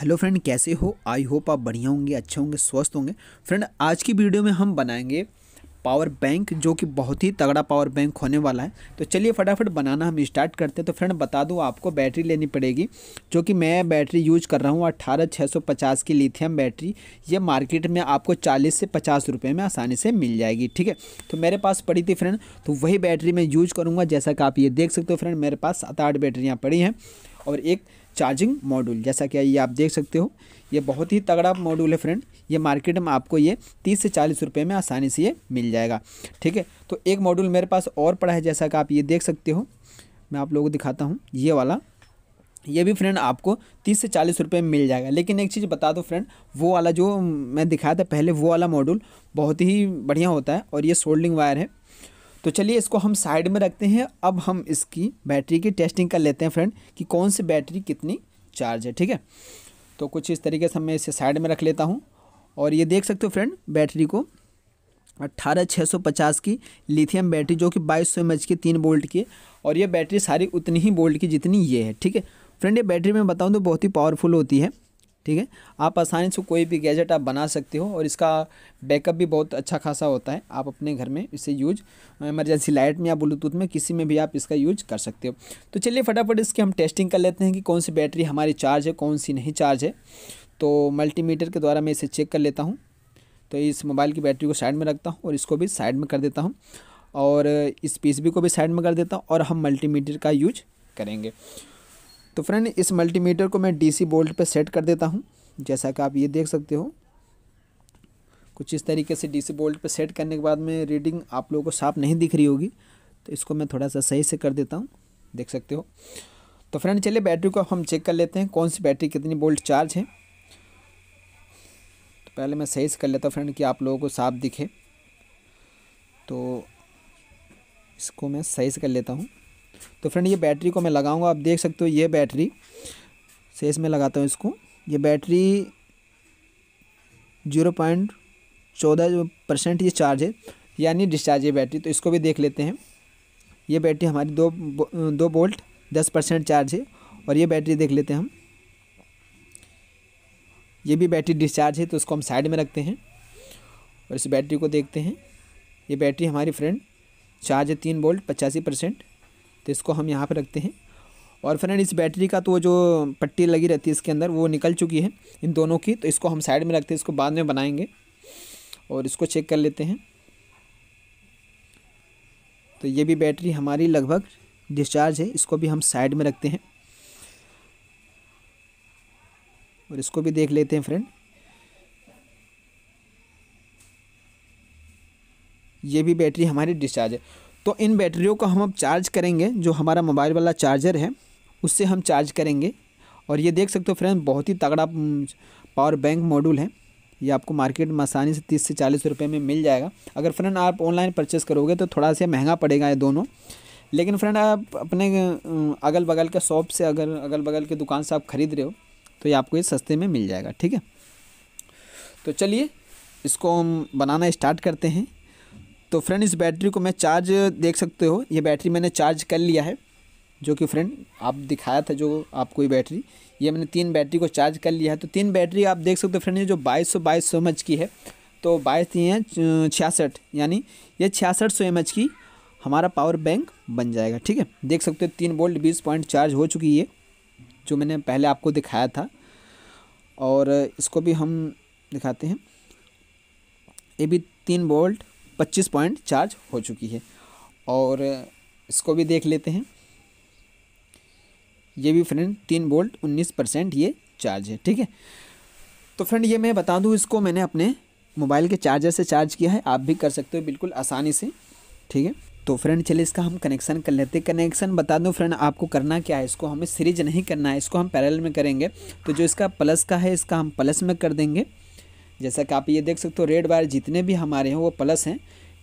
hello friend कैसे हो I hope आप बढ़िया होंगे अच्छे होंगे स्वस्थ होंगे फ्रेंड आज की वीडियो में हम बनाएंगे पावर बैंक जो कि बहुत ही तगड़ा पावर बैंक होने वाला है तो चलिए फटाफट बनाना हम स्टार्ट करते हैं तो फ्रेंड बता दूँ आपको बैटरी लेनी पड़ेगी जो कि मैं बैटरी यूज कर रहा हूँ अट्ठारह छः सौ पचास की लिथियम बैटरी ये मार्केट में आपको चालीस से पचास रुपये में आसानी से मिल जाएगी ठीक है तो मेरे पास पड़ी थी फ्रेंड तो वही बैटरी मैं यूज करूँगा जैसा कि आप ये देख सकते हो फ्रेंड मेरे पास सात आठ बैटरियाँ पड़ी हैं और एक चार्जिंग मॉड्यूल जैसा कि ये आप देख सकते हो ये बहुत ही तगड़ा मॉड्यूल है फ्रेंड ये मार्केट में आपको ये तीस से चालीस रुपये में आसानी से ये मिल जाएगा ठीक है तो एक मॉड्यूल मेरे पास और पड़ा है जैसा कि आप ये देख सकते हो मैं आप लोगों को दिखाता हूँ ये वाला ये भी फ्रेंड आपको तीस से चालीस रुपये में मिल जाएगा लेकिन एक चीज़ बता दो फ्रेंड वो वाला जो मैं दिखाया था पहले वो वाला मॉड्यूल बहुत ही बढ़िया होता है और ये सोल्डिंग वायर है तो चलिए इसको हम साइड में रखते हैं अब हम इसकी बैटरी की टेस्टिंग कर लेते हैं फ्रेंड कि कौन सी बैटरी कितनी चार्ज है ठीक है तो कुछ इस तरीके से मैं इसे साइड में रख लेता हूँ और ये देख सकते हो फ्रेंड बैटरी को अट्ठारह छः सौ पचास की लिथियम बैटरी जो कि बाईस सौ एम एच की तीन बोल्ट की है और ये बैटरी सारी उतनी ही बोल्ट की जितनी ये है ठीक है फ्रेंड ये बैटरी मैं बताऊँ तो बहुत ही पावरफुल होती है ठीक है आप आसानी से कोई भी गैजेट आप बना सकते हो और इसका बैकअप भी बहुत अच्छा खासा होता है आप अपने घर में इसे यूज इमरजेंसी लाइट में या ब्लूटूथ में किसी में भी आप इसका यूज कर सकते हो तो चलिए फटाफट इसकी हम टेस्टिंग कर लेते हैं कि कौन सी बैटरी हमारी चार्ज है कौन सी नहीं चार्ज है तो मल्टीमीटर के द्वारा मैं इसे चेक कर लेता हूँ तो इस मोबाइल की बैटरी को साइड में रखता हूँ और इसको भी साइड में कर देता हूँ और इस पी को भी साइड में कर देता हूँ और हम मल्टीमीटर का यूज करेंगे तो फ्रेंड इस मल्टीमीटर को मैं डीसी बोल्ट पे सेट कर देता हूँ जैसा कि आप ये देख सकते हो कुछ इस तरीके से डीसी बोल्ट पे सेट करने के बाद में रीडिंग आप लोगों को साफ नहीं दिख रही होगी तो इसको मैं थोड़ा सा सही से कर देता हूँ देख सकते हो तो फ्रेंड चलिए बैटरी को हम चेक कर लेते हैं कौन सी बैटरी कितनी बोल्ट चार्ज है तो पहले मैं सही से कर लेता हूँ फ्रेंड कि आप लोगों को साफ दिखे तो इसको मैं सही से कर लेता हूँ तो फ्रेंड ये बैटरी को मैं लगाऊंगा आप देख सकते हो ये बैटरी सेस में लगाता हूँ इसको ये बैटरी जीरो पॉइंट चौदह परसेंट ये चार्ज है यानी डिस्चार्ज है बैटरी तो इसको भी देख लेते हैं ये बैटरी हमारी दो दो बोल्ट दस परसेंट चार्ज है और ये बैटरी देख लेते हैं हम ये भी बैटरी डिस्चार्ज है तो इसको हम साइड में रखते हैं और इस बैटरी को देखते हैं ये बैटरी हमारी फ्रेंड चार्ज है तीन बोल्ट पचासी परसेंट तो इसको हम यहाँ पर रखते हैं और फ्रेंड इस बैटरी का तो वो जो पट्टी लगी रहती है इसके अंदर वो निकल चुकी है इन दोनों की तो इसको हम साइड में रखते हैं इसको बाद में बनाएंगे और इसको चेक कर लेते हैं तो ये भी बैटरी हमारी लगभग डिस्चार्ज है इसको भी हम साइड में रखते हैं और इसको भी देख लेते हैं फ्रेंड ये भी बैटरी हमारी डिस्चार्ज है तो इन बैटरियों को हम अब चार्ज करेंगे जो हमारा मोबाइल वाला चार्जर है उससे हम चार्ज करेंगे और ये देख सकते हो फ्रेंड बहुत ही तगड़ा पावर बैंक मॉड्यूल है ये आपको मार्केट में आसानी से तीस से चालीस रुपये में मिल जाएगा अगर फ्रेंड आप ऑनलाइन परचेस करोगे तो थोड़ा सा महंगा पड़ेगा ये दोनों लेकिन फ्रेंड आप अपने अगल बगल के शॉप से अगर अगल बगल की दुकान से आप ख़रीद रहे हो तो ये आपको ये सस्ते में मिल जाएगा ठीक है तो चलिए इसको हम बनाना स्टार्ट करते हैं तो फ्रेंड इस बैटरी को मैं चार्ज देख सकते हो ये बैटरी मैंने चार्ज कर लिया है जो कि फ्रेंड आप दिखाया था जो आपको ये बैटरी ये मैंने तीन बैटरी को चार्ज कर लिया है तो तीन बैटरी आप देख सकते हो फ्रेंड ये जो बाईस सौ बाईस सौ एम एच की है तो बाईस ये हैं छियासठ यानी ये छियासठ सौ एम एच की हमारा पावर बैंक बन जाएगा ठीक है देख सकते हो तीन बोल्ट बीस पॉइंट चार्ज हो चुकी है जो मैंने पहले आपको दिखाया था और इसको भी हम दिखाते हैं ये भी तीन बोल्ट पच्चीस पॉइंट चार्ज हो चुकी है और इसको भी देख लेते हैं ये भी फ्रेंड तीन वोल्ट उन्नीस परसेंट ये चार्ज है ठीक है तो फ्रेंड ये मैं बता दूँ इसको मैंने अपने मोबाइल के चार्जर से चार्ज किया है आप भी कर सकते हो बिल्कुल आसानी से ठीक है तो फ्रेंड चलिए इसका हम कनेक्शन कर लेते हैं कनेक्शन बता दूं फ्रेंड आपको करना क्या है इसको हमें सीरीज नहीं करना है इसको हम पैरेलल में करेंगे तो जो इसका प्लस का है इसका हम प्लस में कर देंगे जैसा कि आप ये देख सकते हो रेड वायर जितने भी हमारे हैं वो प्लस हैं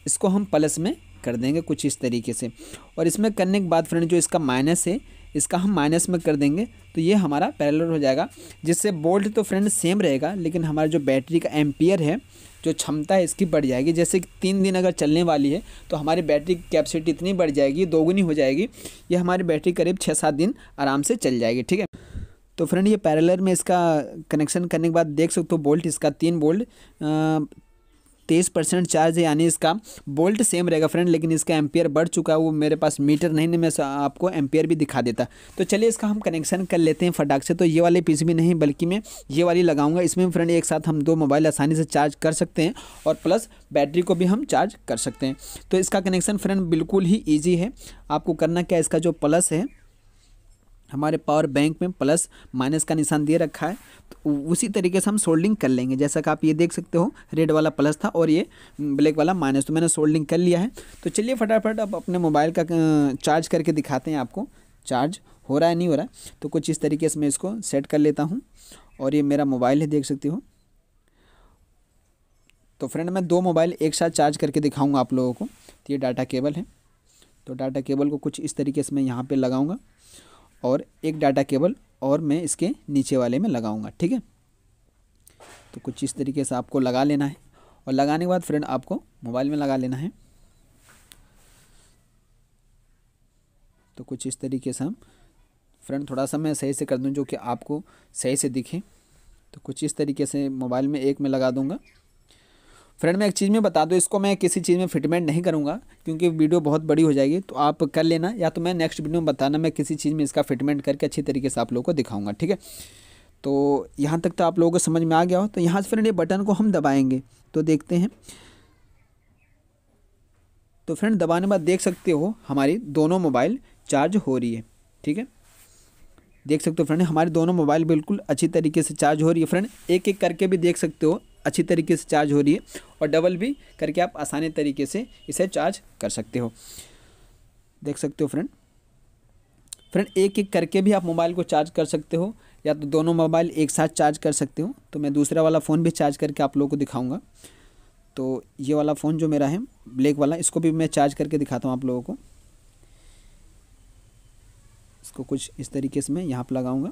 इसको हम प्लस में कर देंगे कुछ इस तरीके से और इसमें करने के बाद फ्रेंड जो इसका माइनस है इसका हम माइनस में कर देंगे तो ये हमारा पैरेलल हो जाएगा जिससे बोल्ट तो फ्रेंड सेम रहेगा लेकिन हमारा जो बैटरी का एम्पियर है जो क्षमता है इसकी बढ़ जाएगी जैसे कि तीन दिन अगर चलने वाली है तो हमारी बैटरी की कैपेसिटी इतनी बढ़ जाएगी दोगुनी हो जाएगी ये हमारी बैटरी करीब छः सात दिन आराम से चल जाएगी ठीक है तो फ्रेंड ये पैरेलर में इसका कनेक्शन करने के बाद देख सकते हो बोल्ट इसका तीन बोल्ट तेईस परसेंट चार्ज है यानी इसका बोल्ट सेम रहेगा फ्रेंड लेकिन इसका एम्पियर बढ़ चुका है वो मेरे पास मीटर नहीं मैं आपको एम्पियर भी दिखा देता तो चलिए इसका हम कनेक्शन कर लेते हैं फटाक से तो ये वाले पीस भी नहीं बल्कि मैं ये वाली लगाऊंगा इसमें फ्रेंड एक साथ हम दो मोबाइल आसानी से चार्ज कर सकते हैं और प्लस बैटरी को भी हम चार्ज कर सकते हैं तो इसका कनेक्शन फ्रेंड बिल्कुल ही ईजी है आपको करना क्या इसका जो प्लस है हमारे पावर बैंक में प्लस माइनस का निशान दे रखा है तो उसी तरीके से हम सोल्डिंग कर लेंगे जैसा कि आप ये देख सकते हो रेड वाला प्लस था और ये ब्लैक वाला माइनस तो मैंने सोल्डिंग कर लिया है तो चलिए फटाफट अब अपने मोबाइल का चार्ज करके दिखाते हैं आपको चार्ज हो रहा है नहीं हो रहा है तो कुछ इस तरीके से मैं इसको सेट कर लेता हूँ और ये मेरा मोबाइल है देख सकते हो तो फ्रेंड मैं दो मोबाइल एक साथ चार्ज करके दिखाऊंगा आप लोगों को तो ये डाटा केबल है तो डाटा केबल को कुछ इस तरीके से मैं यहाँ पे लगाऊंगा और एक डाटा केबल और मैं इसके नीचे वाले में लगाऊंगा ठीक है तो कुछ इस तरीके से आपको लगा लेना है और लगाने के बाद फ्रेंड आपको मोबाइल में लगा लेना है तो कुछ इस तरीके से हम फ्रेंड थोड़ा सा मैं सही से कर दूं जो कि आपको सही से दिखे तो कुछ इस तरीके से मोबाइल में एक में लगा दूंगा फ्रेंड मैं एक चीज़ में बता दूँ इसको मैं किसी चीज़ में फिटमेंट नहीं करूँगा क्योंकि वीडियो बहुत बड़ी हो जाएगी तो आप कर लेना या तो मैं नेक्स्ट वीडियो में बताना मैं किसी चीज़ में इसका फिटमेंट करके अच्छी तरीके से आप लोगों को दिखाऊँगा ठीक है तो यहाँ तक तो आप लोगों को समझ में आ गया हो तो यहाँ से फ्रेंड ये बटन को हम दबाएँगे तो देखते हैं तो फ्रेंड दबाने बाद देख सकते हो हमारी दोनों मोबाइल चार्ज हो रही है ठीक है देख सकते हो फ्रेंड हमारे दोनों मोबाइल बिल्कुल अच्छी तरीके से चार्ज हो रही है फ्रेंड एक एक करके भी देख सकते हो अच्छी तरीके से चार्ज हो रही है और डबल भी करके आप आसानी तरीके से इसे चार्ज कर सकते हो देख सकते हो फ्रेंड फ्रेंड एक एक करके भी आप मोबाइल को चार्ज कर सकते हो या तो दोनों मोबाइल एक साथ चार्ज कर सकते हो तो मैं दूसरा वाला फ़ोन भी चार्ज करके आप लोगों को दिखाऊंगा तो ये वाला फ़ोन जो मेरा है ब्लैक वाला इसको भी मैं चार्ज करके दिखाता हूँ आप लोगों को इसको कुछ इस तरीके से मैं यहाँ पर लगाऊँगा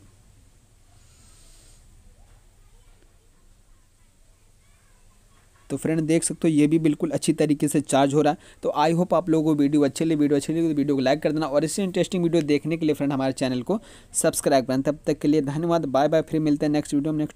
तो फ्रेंड देख सकते हो ये भी बिल्कुल अच्छी तरीके से चार्ज हो रहा है तो आई होप आप लोगों को वीडियो अच्छे लिए वीडियो अच्छी लगी तो वीडियो को लाइक कर देना और इससे इंटरेस्टिंग वीडियो देखने के लिए फ्रेंड हमारे चैनल को सब्सक्राइब करें तब तक के लिए धन्यवाद बाय बाय फिर मिलते हैं नेक्स्ट वीडियो में नेक्स्ट